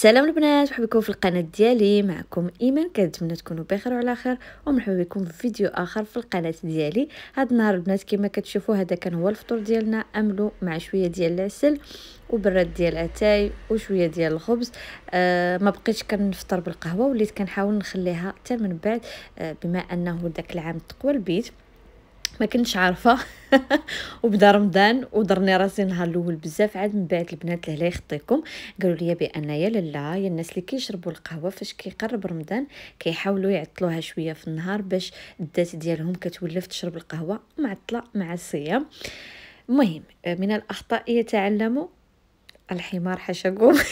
السلام البنات مرحبا بكم في القناه ديالي معكم ايمان كنتمنى تكونوا بخير وعلى خير ومرحبا بكم في فيديو اخر في القناه ديالي هاد النهار البنات كما كتشوفوا هذا كان هو الفطور ديالنا املو مع شويه ديال العسل وبرد ديال اتاي وشويه ديال الخبز آه ما بقيتش كنفطر بالقهوه وليت كنحاول نخليها حتى من بعد آه بما انه داك العام تقوى البيت ما كنتش عارفه وبدا رمضان ودرني راسي نهار الاول بزاف عاد من بعد البنات لهلا يخطيكم قالوا لي بان يا لالا يا الناس اللي كيشربوا القهوه فاش كيقرب رمضان كيحاولوا يعطلوها شويه في النهار باش الذات ديالهم كتولف تشرب القهوه معطله مع الصيام المهم من الاخطاء يتعلموا الحمار حشقوم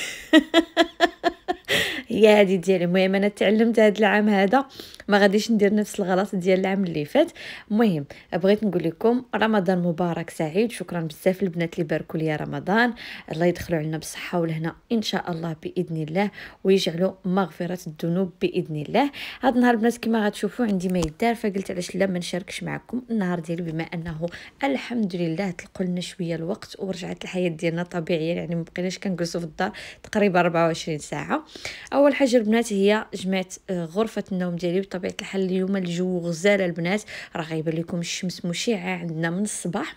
هي هذه ديالي المهم انا تعلمت هذا العام هذا ما غاديش ندير نفس الغلط ديال العام اللي فات المهم بغيت نقول لكم رمضان مبارك سعيد شكرا بزاف البنات اللي باركوا لي رمضان الله يدخلوا علينا بالصحه والهنا ان شاء الله باذن الله ويجعلوا مغفره الذنوب باذن الله هذا النهار البنات كما غتشوفوا عندي ما يدار فقلت علاش لا ما نشاركش معكم النهار ديالي بما انه الحمد لله تلقوا لنا شويه الوقت ورجعت الحياه ديالنا طبيعيه يعني ما بقيناش كنجلسوا في الدار تقريبا 24 ساعه اول حاجه البنات هي جمعت آه، غرفه النوم ديالي بطبيعه الحال اليوم الجو غزال البنات راه غيبان لكم الشمس مشعه عندنا من الصباح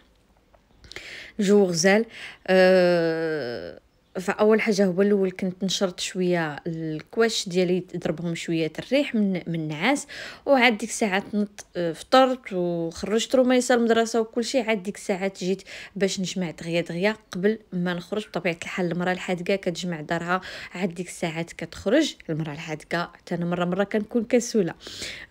الجو غزال أه فاول حاجه هو الاول كنت نشرت شويه الكواش ديالي ضربهم شويه الريح من من النعاس وعاد ديك الساعات نط فطرت وخرجت رميسه المدرسه وكل شيء عاد ديك الساعات جيت باش نجمع دغيا دغيا قبل ما نخرج بطبيعه الحال المراه الحادقه كتجمع دارها عاد ديك الساعات كتخرج المراه الحادقه حتى انا مره مره كنكون كسوله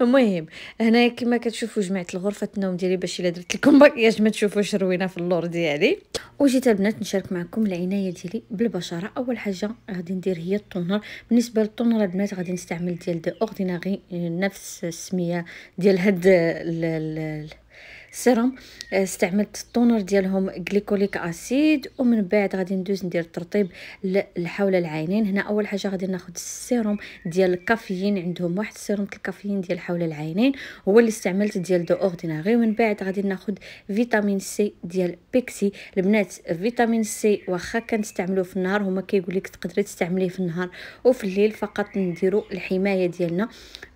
المهم هنايا كما كتشوفوا جمعت الغرفه النوم ديالي باش الا درت لكم باكياج ما تشوفوش روينه في اللور ديالي وجيت البنات نشارك معكم العنايه ديالي بل البشره اول حاجه غادي ندير هي التونر بالنسبه للتونر البنات غادي نستعمل ديال دي اورديناري نفس السميه ديال هاد ال ال سيرم آه، استعملت الطونر ديالهم غليكوليك اسيد ومن بعد غادي ندوز ندير ترطيب لحول العينين هنا اول حاجه غادي ناخذ السيروم ديال الكافيين عندهم واحد السيروم الكافيين ديال حول العينين هو اللي استعملت ديال دو اورديناري ومن بعد غادي ناخذ فيتامين سي ديال بيكسي البنات فيتامين سي واخا كنستعملوه في النهار هما كيقول لك تقدري تستعمليه في النهار وفي الليل فقط نديرو الحمايه ديالنا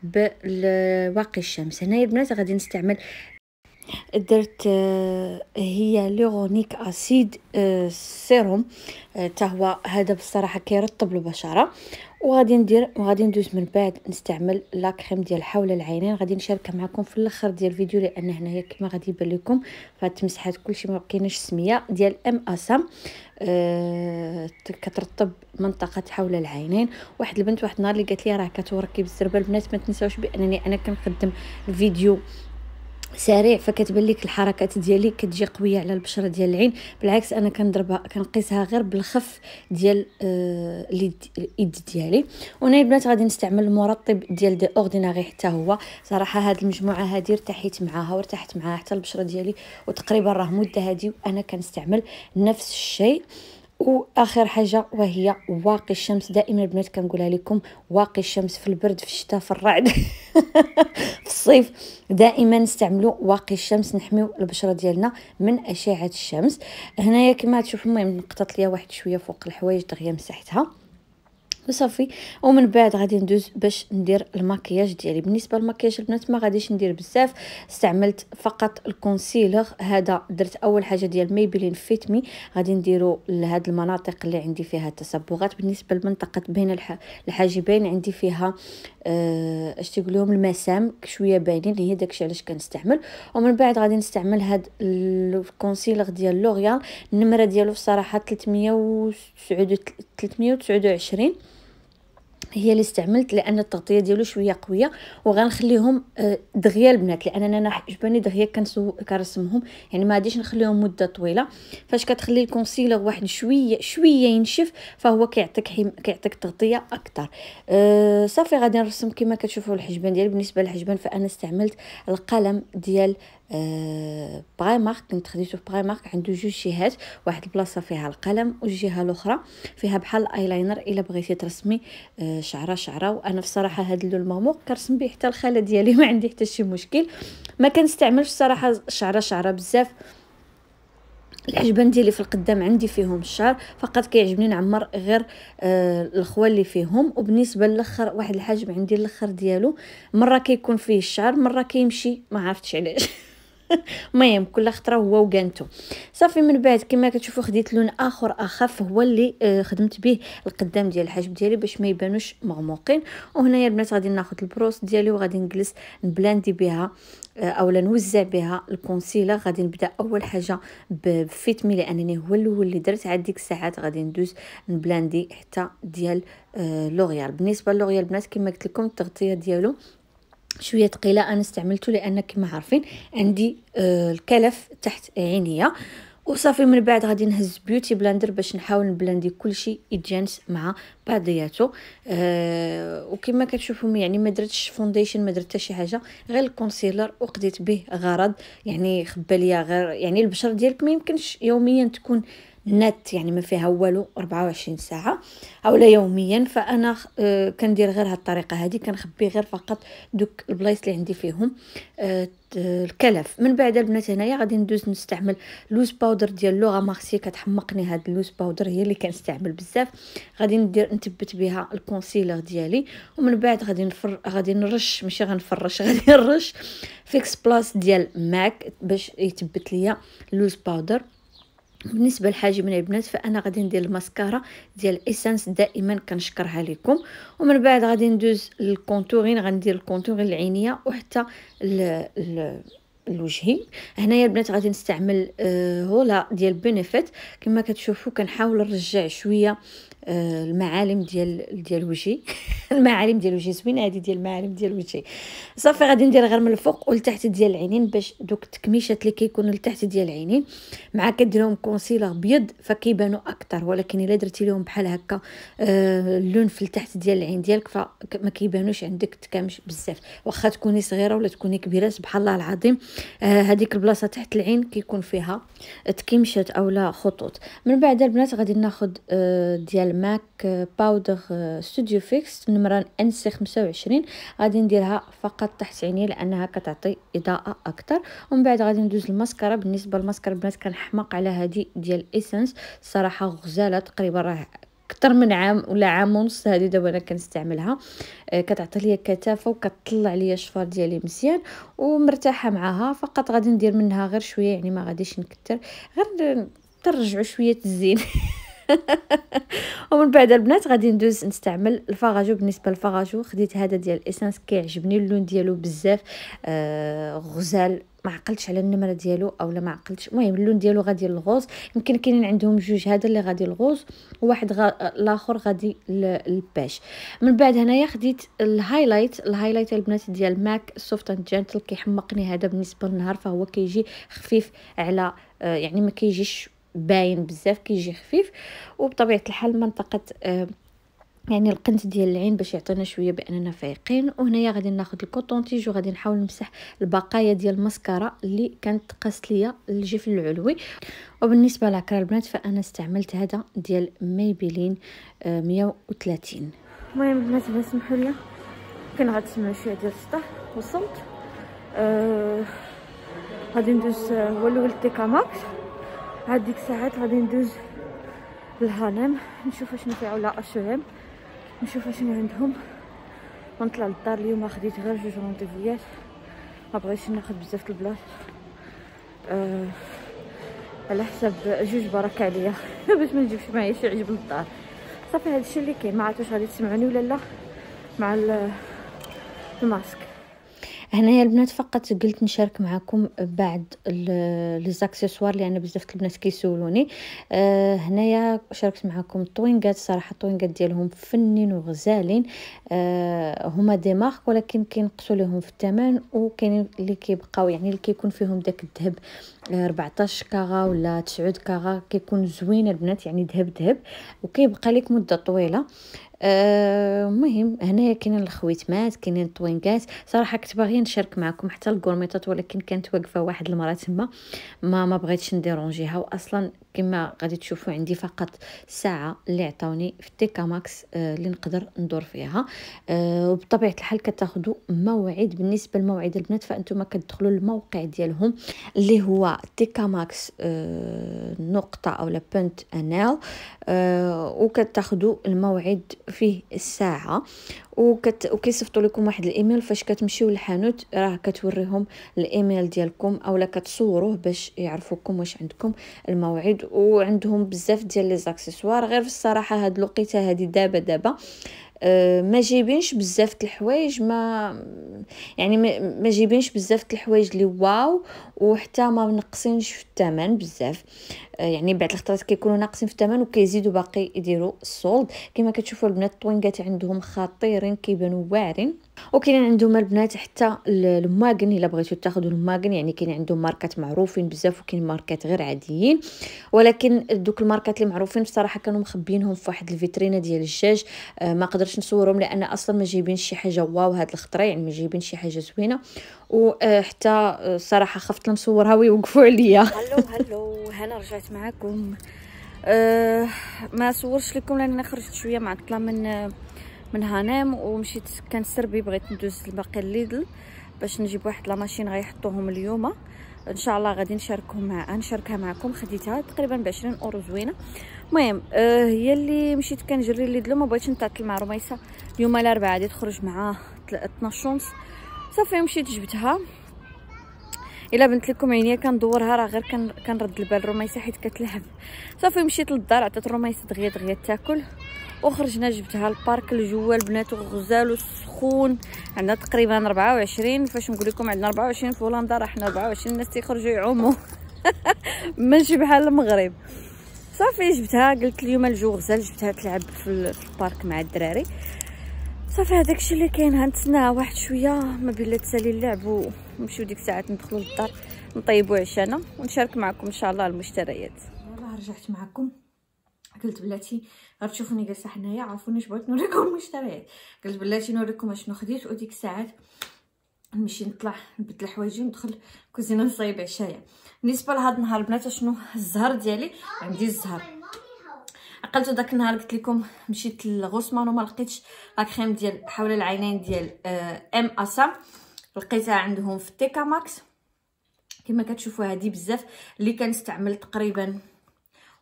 بواقي الشمس هنايا البنات غادي نستعمل درت آه، هي ليغونيك اسيد آه، سيروم آه، تا هو هذا بصراحه كيرطب البشره وغادي ندير وغادي ندوز من بعد نستعمل لا كريم ديال حول العينين غادي نشاركها معكم في الاخر ديال الفيديو لان هنايا كما غادي يبان لكم فتمسحات كلشي ما بقيناش سميه ديال ام اسام أه كترطب منطقه حول العينين واحد البنت واحد النهار اللي قالت لي راه كتوركي بالزربه البنات ما تنساوش بانني انا كنخدم الفيديو سريع فكتبان لك الحركات ديالي كتجي قويه على البشره ديال العين بالعكس انا كنضربها كنقيسها غير بالخف ديال اليد آه، ديالي وانا البنات غادي نستعمل المرطب ديال دي اورديناري حتى هو صراحه هاد المجموعه هادي ارتحيت معاها وارتحت معاها حتى البشره ديالي وتقريبا راه مده هادي وانا كنستعمل نفس الشيء واخر حاجه وهي واقي الشمس دائما البنات كنقولها لكم واقي الشمس في البرد في الشتاء في الرعد في الصيف دائما نستعملوا واقي الشمس نحميو البشره ديالنا من اشعه الشمس هنايا كما تشوفوا المهم نقطت ليا واحد شويه فوق الحوايج دغيا مسحتها وصافي ومن بعد غادي ندوز باش ندير المكياج ديالي بالنسبه للمكياج البنات ما غاديش ندير بزاف استعملت فقط الكونسيلر هذا درت اول حاجه ديال ميبلين فيتمي غادي نديرو لهاد المناطق اللي عندي فيها التصبغات بالنسبه لمنطقه بين الحاجبين عندي فيها آه، اش تيقول المسام شويه باينين هي داكشي علاش كنستعمل ومن بعد غادي نستعمل هاد الكونسيلر ديال لوريال النمره ديالو صراحه 300 329 هي اللي استعملت لان التغطيه ديالو شويه قويه وغنخليهم آه، دغيا البنات لان انا عجباني دغيا كنسو كنرسمهم يعني ما غاديش نخليهم مده طويله فاش كتخلي الكونسيلر واحد شويه شويه ينشف فهو كيعطيك كيعطيك تغطيه اكثر أه صافي غادي نرسم كما كتشوفوا الحجبان ديالي بالنسبه للحجبان فانا استعملت القلم ديال براي آه، مارك كنت خديته في براي مارك عنده جوج جهات واحد البلاصه فيها القلم والجهه الاخرى فيها بحال الايلاينر الا بغيتي ترسمي آه، شعره شعره وانا بصراحه هاد اللون مرموق كرسم به حتى الخاله ديالي ما عندي حتى شي مشكل ما كنستعملش الصراحه شعره شعره بزاف الحجبان ديالي في القدام عندي فيهم الشعر فقط كيعجبني نعمر غير آه الخوال اللي فيهم وبالنسبه للاخر واحد الحجم عندي الاخر ديالو مره كيكون فيه الشعر مره كيمشي ما عرفتش علاش المهم كل خطره هو وكانتو صافي من بعد كما كتشوفوا خديت لون اخر اخف هو اللي آه، خدمت به القدام ديال الحجب ديالي باش ما يبانوش مغموقين وهنايا البنات غادي ناخذ البروس ديالي وغادي نجلس نبلاندي بها آه، اولا نوزع بها الكونسيلر غادي نبدا اول حاجه بفيتمي لانني هو الاول اللي درت عاد ديك الساعات غادي ندوز نبلاندي حتى ديال آه، لوريال بالنسبه لوريال البنات كما قلت لكم التغطيه ديالو شويه ثقيله انا استعملته لان كما عارفين عندي آه، الكلف تحت عينيا وصافي من بعد غادي نهز بيوتي بلاندر باش نحاول نبلاندي كلشي يتجانس مع بعضياته أه وكما كتشوفوا يعني ما درتش فونديشن ما درت شي حاجه غير الكونسيلر وقديت به غرض يعني خبى ليا غير يعني البشره ديالك ما يمكنش يوميا تكون نت يعني ما فيها والو 24 ساعه اولا يوميا فانا آه، كندير غير هالطريقه هذه كنخبي غير فقط دوك البلايص اللي عندي فيهم آه، الكلف من بعد البنات هنايا غادي ندوز نستعمل لوز باودر ديال لوغا مارسي كتحمقني هاد اللوز باودر هي اللي كنستعمل بزاف غادي ندير نثبت بها الكونسيلر ديالي ومن بعد غادي نفر غادي نرش ماشي غنفرش غادي نرش فيكس بلاص ديال ماك باش يثبت ليا اللوز باودر بالنسبه لحجم البنات فانا غادي ندير الماسكارا ديال ايسانس دائما كنشكرها لكم ومن بعد غادي ندوز للكونتورين غندير الكونتورين العينيه وحتى ال ال الوجهي هنايا البنات غادي نستعمل آه هولا ديال بينيفيت كما كتشوفوا كنحاول نرجع شويه آه، المعالم ديال ديال وجهي المعالم ديال وجهي زوينه هادي ديال المعالم ديال وجهي صافي غادي ندير غير من الفوق ولتحت ديال العينين باش دوك التكميشات اللي كيكونوا لتحت ديال العينين مع كديرهم كونسيلر بيض فكيبانوا اكثر ولكن الا درتي لهم بحال هكا آه، اللون في التحت ديال العين ديالك فما كيبانوش عندك تكامش بزاف واخا تكوني صغيره ولا تكوني كبيره سبحان الله العظيم آه، هذيك البلاصه تحت العين كيكون فيها تكمشات اولا خطوط من بعد البنات غادي ناخذ ديال الماك باودر ستوديو فيكس نمرة ان سي 25 غادي نديرها فقط تحت عيني لانها كتعطي اضاءه اكثر ومن بعد غادي ندوز الماسكارا بالنسبه للماسكارا بنات كنحماق على هذه ديال ايسنس صراحه غزاله تقريبا راه اكثر من عام ولا عام ونص هذه دابا انا كنستعملها آه، كتعطي ليا كثافه وكتطلع لي الشفار ديالي مزيان ومرتاحه معاها فقط غادي ندير منها غير شويه يعني ما غاديش نكثر غير ترجعوا شويه الزين ومن بعد البنات غادي ندوز نستعمل الفراجو بالنسبه للفراجو خديت هذا ديال الاسانس كيعجبني اللون ديالو بزاف آه غزال ما عقلتش على النمره ديالو اولا ما عقلتش المهم اللون ديالو غادي للغوز يمكن كاينين عندهم جوج هذا اللي غادي للغوز وواحد غا... الاخر غادي للباش من بعد هنايا خديت الهايلايت الهايلايت البنات ديال ماك سوفت اند جنتل كيحمقني هذا بالنسبه للنهار فهو كيجي خفيف على آه، يعني ما كيجيش باين بزاف كيجي خفيف وبطبيعه الحال منطقه آه يعني القنت ديال العين باش يعطينا شويه باننا فايقين وهنايا غادي ناخذ الكوتونتيج وغادي نحاول نمسح البقايا ديال المسكره اللي كانت تقص ليا الجفن العلوي وبالنسبه لعكرا البنات فانا استعملت هذا ديال ميبيلين 130 آه، المهم البنات بغيت سمحوا لي كان غتسمعوا شويه ديال السطح وصلت آه غادي ندوز آه، هو الاول تيكاماكس هذيك الساعات غادي ندوز للهانم نشوف شنو فيها ولا اشهم نشوف شنو عندهم ونطلع للدار اليوم خديت غير جوج رونديفويات ما بغيتش ناخذ بزاف د البلاص أه على حساب جوج برك عليا باش ما نجيبش معايا شي عجب للدار صافي هذا الشيء اللي كاين ما عرفتش واش غادي تسمعوني ولا لا مع الماسك هنايا البنات فقط قلت نشارك معكم بعض لي زاكسيسوار لان بزاف البنات كيسولوني آه هنايا شاركت معكم الطوينغات صراحه الطوينغات ديالهم فنين وغزالين آه هما دي مارك ولكن كينقصوا لهم في الثمن وكاينين اللي كيبقاو يعني اللي كيكون فيهم داك الذهب 14 آه، كاغا ولا 9 كاغا كيكون زوين البنات يعني ذهب ذهب وكيبقى لك مده طويله المهم أه هنايا كاينين الخويتمات كاينين الطوينكات صراحه كنت باغيه نشارك معكم حتى الكورميطات ولكن كانت واقفه واحد المره تما ما ما بغيتش نديرونجيها واصلا كما غادي تشوفوا عندي فقط ساعه اللي عطاوني في تيكا آه، ماكس اللي نقدر ندور فيها آه، وبطبيعه الحال كتاخدو موعد بالنسبه لموعد البنات فانتم كتدخلوا الموقع ديالهم اللي هو تيكا آه، ماكس نقطه او لا بنت انال وكتاخذوا الموعد فيه الساعه وكت... وكيصيفطوا لكم واحد الايميل فاش كتمشيو للحانوت راه كتوريهم الايميل ديالكم اولا كتصوروه باش يعرفوكم واش عندكم الموعد وعندهم بزاف ديال لي زاكسيسوار غير في الصراحه هاد الوقيته هادي دابا دابا آه، ما جايبينش بزاف الحوايج ما يعني ما جايبينش بزاف الحوايج اللي واو وحتى ما منقصينش في الثمن بزاف آه، يعني بعد الخطرات كيكونوا ناقصين في الثمن وكيزيدوا باقي يديروا السولد كما كتشوفوا البنات الطوينكات عندهم خطيرين كيبانوا واعرين وكاين عندهم البنات حتى الماغن الا بغيتو تاخذوا الماغن يعني كاين عندهم ماركات معروفين بزاف وكاين ماركات غير عاديين ولكن دوك الماركات اللي معروفين بصراحه كانوا مخبيينهم في واحد الفيترينا ديال الجاج آه ما قدرش نصورهم لان اصلا ما جايبين شي حاجه واو هاد الخطره يعني ما جايبين شي حاجه زوينه وحتى آه، آه، صراحه خفت نصورها ويوقفوا عليا هلو هلو هنا رجعت معكم أه ما صورش لكم لاني خرجت شويه معطله من آه، من هانام ومشيت كنسربي بغيت ندوز باقي الليدل باش نجيب واحد لا ماشين غيحطوهم اليوم ان شاء الله غادي نشاركهم مع نشاركها معكم خديتها تقريبا ب 20 اورو زوينه المهم آه هي اللي مشيت كنجري الليدل ما بغيتش نتعطل مع رميسه اليوم الاربعاء غادي تخرج مع 12 ونص صافي مشيت جبتها الا بنت لكم عينيا كندورها راه غير كنرد البال رميسه حيت كتلهف صافي مشيت للدار عطيت رميسه دغيا دغيا تاكل وخرجنا جبتها للبارك الجوال البنات وغزال وسخون عندنا تقريبا 24 فاش نقول لكم عندنا 24 في هولندا راه حنا 24 الناس تيخرجوا يعوموا ماشي بحال المغرب صافي جبتها قلت اليوم الجو غزال جبتها تلعب في البارك مع الدراري صافي هذاك الشيء اللي كاين هنتسناه واحد شويه ما بين لا تسالي اللعب و نمشيو ديك الساعات ندخلوا للدار نطيبوا عشانا ونشارك معكم ان شاء الله المشتريات يلا رجعت معكم قلت بلاتي غتشوفوني جالسه حنايا عرفوني اش بغيت نوريكم المشتريات قلت بلاتي نوريكم اشنو خديت وديك الساعات نمشي نطلع نبدل حوايجي وندخل الكوزينه نصايب عشايا بالنسبه لهاد النهار البنات شنو الزهر ديالي عندي الزهر عقلتو داك النهار قلت لكم مشيت للغوسمان وما لقيتش لا كريم ديال حول العينين ديال آه، ام اسام لقيتها عندهم في تيكا ماكس كما كتشوفوا هذه بزاف اللي كنستعمل تقريبا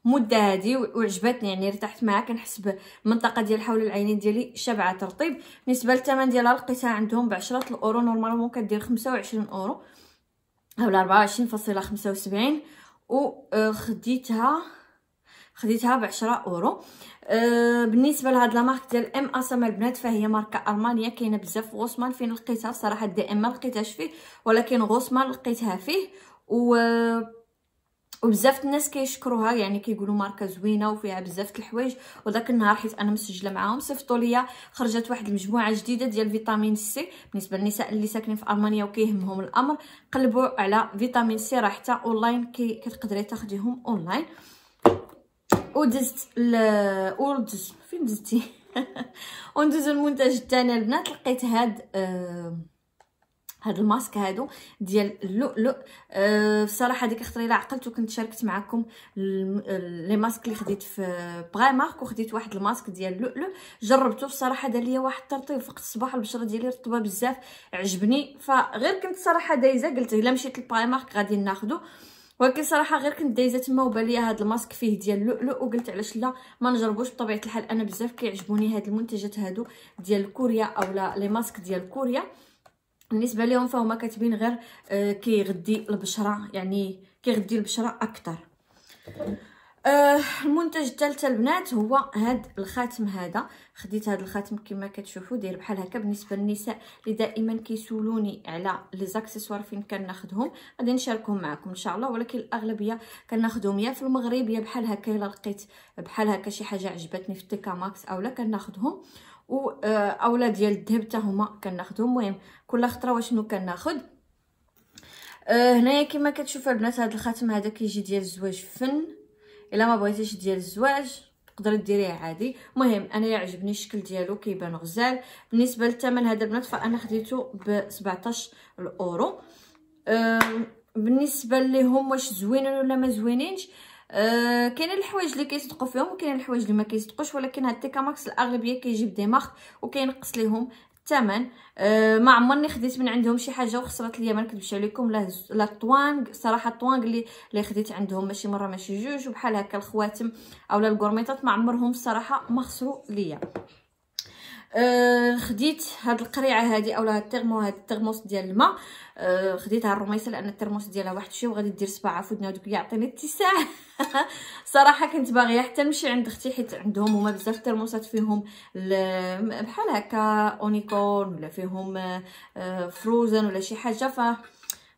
مده هذه وعجبتني يعني ارتحت معها كنحس بالمنطقه ديال حول العينين ديالي شبعه ترطيب بالنسبه للثمن ديالها لقيتها عندهم ب 10 الاورو نورمالمون كدير 25 اورو او 24.75 وخديتها خديتها بعشرة اورو أه بالنسبه لهاد لا مارك ديال ام ام البنات فهي ماركه المانيه كاينه بزاف في غوسمان فين لقيتها بصراحه دي ام ما لقيتهاش فيه ولكن غوسمان لقيتها فيه و وبزاف الناس كيشكروها يعني كيقولوا ماركه زوينه وفيها بزاف د الحوايج وداك النهار حيت انا مسجله معاهم صيفطوا ليا خرجت واحد المجموعه جديده ديال فيتامين سي بالنسبه للنساء اللي ساكنين في المانيا وكيهمهم الامر قلبوا على فيتامين سي راه حتى اونلاين كتقدري تاخديهم اونلاين ودزت ودزت فين دزتي وندوز المنتج الثاني البنات لقيت هاد آه هاد الماسك هادو ديال اللؤلؤ أه هذيك ديك الخطره الا عقلت وكنت شاركت معكم لي ماسك اللي خديت في برايمارك وخديت واحد الماسك ديال اللؤلؤ جربته بصراحه دار ليا واحد الترطيب فقت الصباح البشره ديالي رطبه بزاف عجبني فغير كنت صراحه دايزه قلت الا مشيت لبرايمارك غادي ناخذه ولكن صراحه غير كنت دايزه تما وبان ليا هذا الماسك فيه ديال اللؤلؤ وقلت علاش لا ما نجربوش بطبيعه الحال انا بزاف كيعجبوني هاد المنتجات هادو ديال كوريا اولا لي ماسك ديال كوريا بالنسبه ليهم فهما كاتبين غير آه، كيغدي البشره يعني كيغدي البشره اكثر آه، المنتج الثالث البنات هو هاد الخاتم هذا خديت هاد الخاتم كما كتشوفوا داير بحال هكا بالنسبه للنساء اللي دائما كيسولوني على لي زاكسيسوار فين كناخذهم غادي نشاركهم معكم ان شاء الله ولكن الاغلبيه كناخذهم يا في المغرب يا بحال هكا الا لقيت بحال هكا شي حاجه عجبتني في تيكا ماكس اولا كناخذهم و آه، اولا ديال الذهب حتى هما كناخذهم المهم كل خطره واشنو كناخذ آه هنايا كما كتشوفوا البنات هذا الخاتم هذا كيجي ديال الزواج فن الا ما بغيتيش ديال الزواج تقدري ديريه عادي مهم انا يعجبني الشكل ديالو كيبان غزال بالنسبه للثمن هذا البنات فانا خديته ب 17 الاورو بالنسبه ليهم واش زوينين ولا ما زوينينش أه كاينين الحوايج اللي كيصدقوا فيهم وكاينين الحوايج اللي ما كيصدقوش ولكن هاد تيكا ماكس الاغلبيه كيجيب دي مارك وكينقص ليهم الثمن أه ما عمرني خديت من عندهم شي حاجه وخسرت ليا ما نكذبش عليكم لا لا طوانغ صراحه طوانغ اللي اللي خديت عندهم ماشي مره ماشي جوج وبحال هكا الخواتم اولا الكورميطات ما عمرهم الصراحه ما خسروا ليا أه خديت هاد القريعه هادي اولا هاد الترمو هاد الترموس ديال الماء أه خديتها الرميسه لان الترموس ديالها واحد شويه وغادي دير صباعه في ودنها ودوك يعطيني اتساع صراحه كنت باغيه حتى نمشي عند اختي حيت عندهم هما بزاف الترموسات فيهم بحال هكا اونيكورن ولا فيهم أه فروزن ولا شي حاجه ف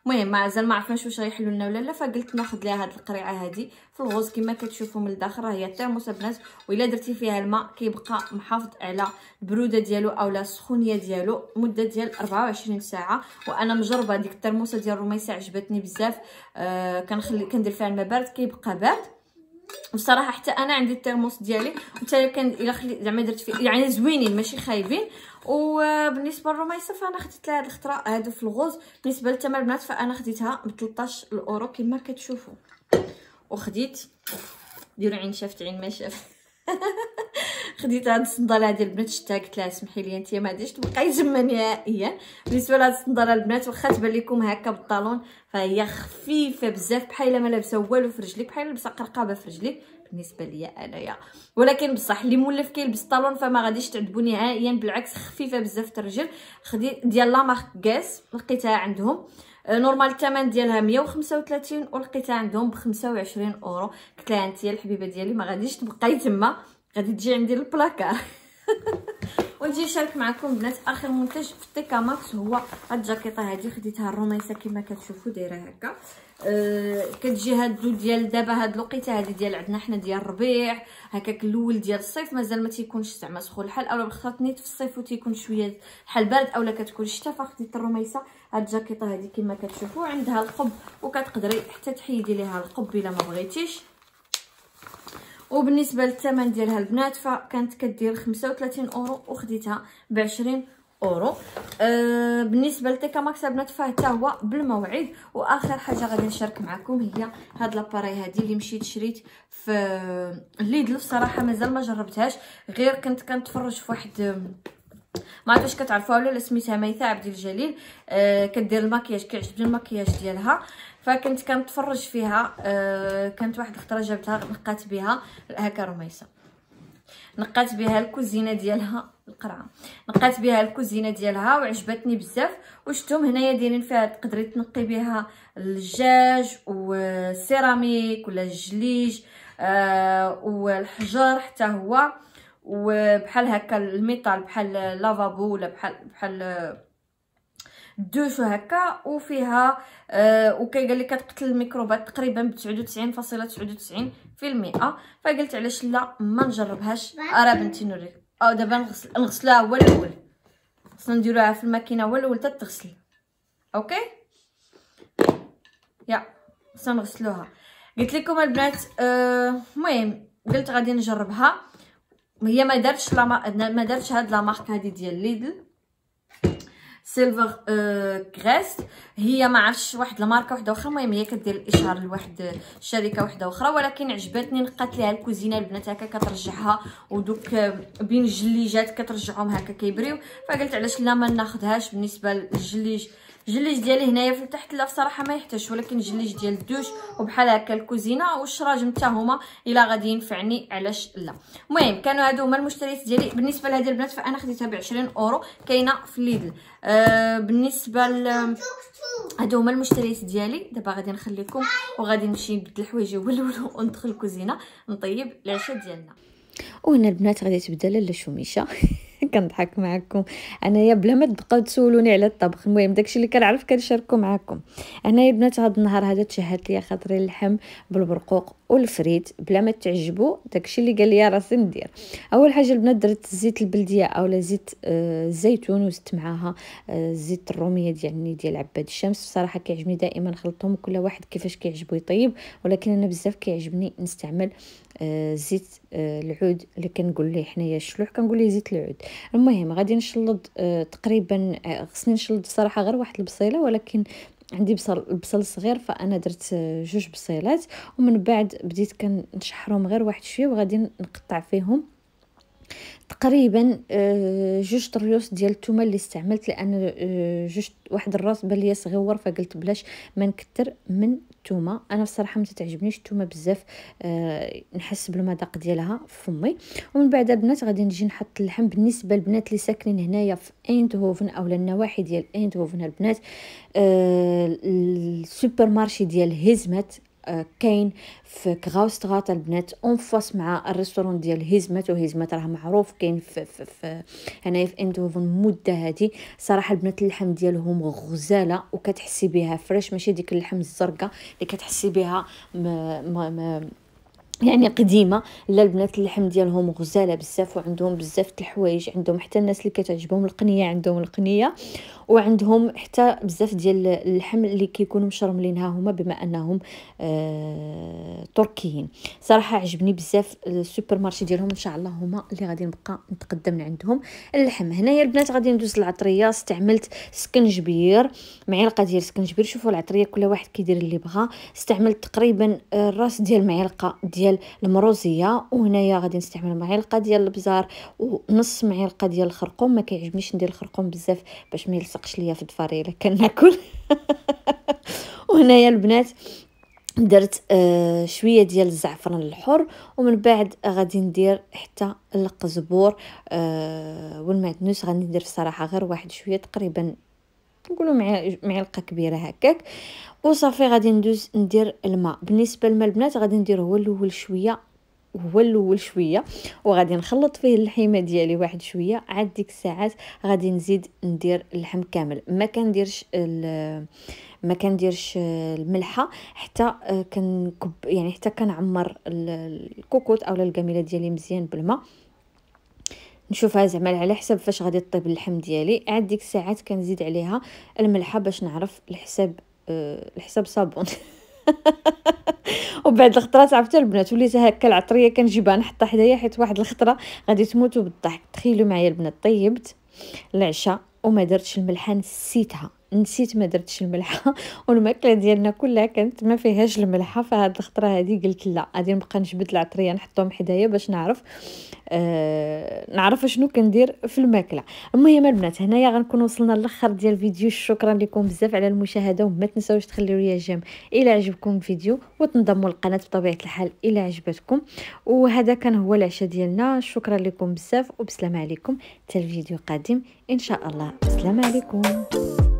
المهم مازال ما عرفناش واش غيحلوا لنا ولا لا فقلت ناخذ ليها هاد القريعه هادي في الغوز كما كتشوفوا من الداخل راه هي الترموسه بنات والا درتي فيها الماء كيبقى محافظ على البروده ديالو اولا السخونيه ديالو مده ديال 24 ساعه وانا مجربه ديك الترموسه ديال الرميسه عجبتني بزاف آه كنخلي كندير فيها الماء بارد كيبقى بارد بصراحه حتى انا عندي الترموس ديالي حتى كان الا خليت زعما درت فيه يعني زوينين ماشي خايبين وبالنسبه للرميصه فانا خديت لها هاد الخطره هادو في الغوز بالنسبه للتمر البنات فانا خديتها ب 13 اورو كما كتشوفوا وخديت ديروا عين شافت عين ما شافت خديت هاد الصنداله هادي البنات شتها قلت لها سمحي لي انت ما غاديش تبقاي تما نهائيا بالنسبه لهاد الصنداله البنات واخا تبان لكم هكا بالطالون فهي خفيفه بزاف بحال ما لابسه والو في رجلي بحال لابسه قرقابه في رجلي بالنسبه ليا انايا ولكن بصح اللي مولف كيلبس طالون فما غاديش تعجبو نهائيا بالعكس خفيفه بزاف الرجل خديت ديال لا مارك غاس لقيتها عندهم آه، نورمال الثمن ديالها 135 ولقيتها عندهم ب 25 اورو قلت لها انت الحبيبه ديالي ما غاديش تبقاي تما غادي تجي عندي البلاكار ونجي نشارك معكم بنات اخر منتج في تيكا ماكس هو هاد الجاكيطه هادي خديتها الرميسه كما كتشوفوا دايره هكا أه كتجي هادو ديال دابا هاد الوقيته هادي ديال عندنا حنا ديال الربيع هكاك الاول ديال الصيف مازال ما تيكونش زعما سخون الحال اولا خاطر نيت في الصيف وتيكون شويه حال بارد اولا كتكون الشتاء فخديت الرميسه هاد الجاكيطه هادي كما كتشوفوا عندها القب وكتقدري حتى تحيدي ليها القب الا ما بغيتيش وبالنسبه للثمن ديالها البنات فكانت كدير 35 اورو وخديتها ب 20 اورو آه بالنسبه لتيكا ماكس البنات فهتا هو بالموعد واخر حاجه غادي نشارك معكم هي هاد لاباري هادي اللي مشيت شريت في ليدل الصراحه مازال ما جربتهاش غير كنت كنتفرج في واحد ما عرفت واش كتعرفوها ولا سميتها ميثاء عبد الجليل آه كدير المكياج كيعجبني المكياج ديالها فكنت كنتفرج فيها آه كانت واحد الخطره جابتها نقات بها هكا رميسه نقات بها الكوزينه ديالها القرعه نقات بها الكوزينه ديالها وعجبتني بزاف وشتهم هنايا دايرين فيها تقدري تنقي بها الجاج والسيراميك ولا الجليج آه والحجر حتى هو وبحال هكا الميطال بحال لافابو ولا بحال بحال دوشو هكا وفيها آه وكان قال لي كتقتل الميكروبات تقريبا ب 99.99 في المئة فقلت علاش لا ما نجربهاش ارا آه، بنتي نوريك او آه، دابا نغسل نغسلها هو الاول خصنا نديروها في الماكينه هو الاول تتغسل اوكي يا خصنا نغسلوها قلت لكم البنات آه، المهم آه قلت غادي نجربها هي ما دارتش لا ما دارتش هاد لا مارك هادي ديال ليدل سيلفر آه كريس هي ما عرفتش واحد الماركه وحده اخرى المهم هي كدير الاشهار لواحد الشركه وحده اخرى ولكن عجبتني نقات ليها الكوزينه البنات هكا كترجعها ودوك آه، بين الجليجات كترجعهم هكا كيبريو فقلت علاش لا ما ناخذهاش بالنسبه للجليج جليج ديالي هنايا في تحت لا بصراحه ما يحتاجش ولكن جليج ديال الدوش وبحال هكا الكوزينه والشراجم حتى هما الا غادي ينفعني علاش لا المهم كانوا هادو هما المشتريات ديالي بالنسبه لهاد البنات فانا خديتها ب 20 اورو كاينه في ليدل آه بالنسبه ل هادو هما المشتريات ديالي دابا غادي نخليكم وغادي نمشي نبدل حوايجي هو وندخل الكوزينه نطيب العشاء ديالنا وهنا البنات غادي تبدا لاله شوميشه كنضحك معكم انايا بلا ما تبقاو تسولوني على الطبخ المهم داكشي اللي كنعرف كنشاركو معكم انايا بنات هاد النهار هذا تشهات ليا خاطري اللحم بالبرقوق والفريت بلا ما تعجبو داكشي اللي قال لي راسي ندير اول حاجه البنات درت الزيت البلديه اولا زيت آه، الزيتون آه وزدت معاها آه زيت الروميه ديالني ديال عباد الشمس بصراحه كيعجبني دائما نخلطهم كل واحد كيفاش كيعجبو يطيب ولكن انا بزاف كيعجبني نستعمل آه زيت آه العود اللي كنقول ليه حنايا الشلوح كنقول ليه زيت العود المهم غادي نشلض آه، تقريبا آه، خصني نشلض صراحه غير واحد البصيله ولكن عندي بصل بصل صغير فانا درت آه، جوج بصيلات ومن بعد بديت كنشحرهم غير واحد شويه وغادي نقطع فيهم تقريبا آه، جوج طريوس ديال التومه اللي استعملت لان آه، جوج واحد الراس بان ليا صغيور فقلت بلاش ما نكثر من التومه انا الصراحه ما تعجبنيش التومه بزاف آه، نحس بالمذاق ديالها في فمي ومن بعد البنات غادي نجي نحط اللحم بالنسبه للبنات اللي ساكنين هنايا في ايندهوفن اولا النواحي ديال ايندهوفن البنات السوبر مارشي ديال هزمت كاين في كغاوستغات البنات اونفاس مع الريستورون ديال هزمت وهزمت راه معروف كاين في, في, في هنايا في اندوفون مده هادي صراحه البنات اللحم ديالهم غزاله وكتحسي بها فريش ماشي ديك اللحم الزرقاء اللي كتحسي بها ما ما ما يعني قديمه لا البنات اللحم ديالهم غزاله بزاف وعندهم بزاف الحوايج عندهم حتى الناس اللي كتعجبهم القنيه عندهم القنيه وعندهم حتى بزاف ديال اللحم اللي كيكونوا مشرملينها هما بما انهم آه تركيين صراحه عجبني بزاف السوبر مارشي ديالهم ان شاء الله هما اللي غادي نبقى نتقدم عندهم اللحم هنايا البنات غادي ندوز العطريه استعملت سكنجبير معلقه ديال سكنجبير شوفوا العطريه كل واحد كيدير اللي بغا استعملت تقريبا آه، الراس ديال معلقه ديال ديال المروزيه وهنايا غادي نستعمل معلقه ديال البزار ونص معلقه ديال الخرقوم ما كيعجبنيش ندير الخرقوم بزاف باش ما يلصقش ليا في الضفر الا كناكل وهنايا البنات درت آه شويه ديال الزعفران الحر ومن بعد غادي ندير حتى القزبور آه والمعدنوس غادي ندير الصراحه غير واحد شويه تقريبا نقولوا معلقه كبيره هكاك وصافي غادي ندوز ندير الماء بالنسبه للماء البنات غادي ندير هو الاول شويه هو الاول شويه وغادي نخلط فيه اللحيمه ديالي واحد شويه عاد ديك الساعات غادي نزيد ندير اللحم كامل ما كنديرش ما كنديرش الملحه حتى آه، كنكب يعني حتى كنعمر الكوكوط اولا القميله ديالي مزيان بالماء نشوفها زعما على حسب فاش غادي طيب اللحم ديالي عاد ديك الساعات كنزيد عليها الملحه باش نعرف الحساب أه الحساب صابون وبعد الخطرات عرفتها البنات وليت هكا العطريه كنجيبها نحطها حدايا حيت واحد الخطره غادي تموتوا بالضحك تخيلوا معايا البنات طيبت العشاء وما درتش الملحه نسيتها نسيت ما درتش الملحه والماكله ديالنا كلها كانت ما فيهاش الملحه فهاد الخطره هذه قلت لا غادي نبقى نجبد العطريه نحطهم حدايا باش نعرف آه نعرف شنو كندير في الماكله المهم البنات هنايا غنكون وصلنا للاخر ديال الفيديو شكرا لكم بزاف على المشاهده وما تنساوش تخليو ليا جيم الى عجبكم الفيديو وتنضموا للقناه بطبيعه الحال الى عجبتكم وهذا كان هو العشاء ديالنا شكرا لكم بزاف وبسلام عليكم حتى الفيديو قادم ان شاء الله السلام عليكم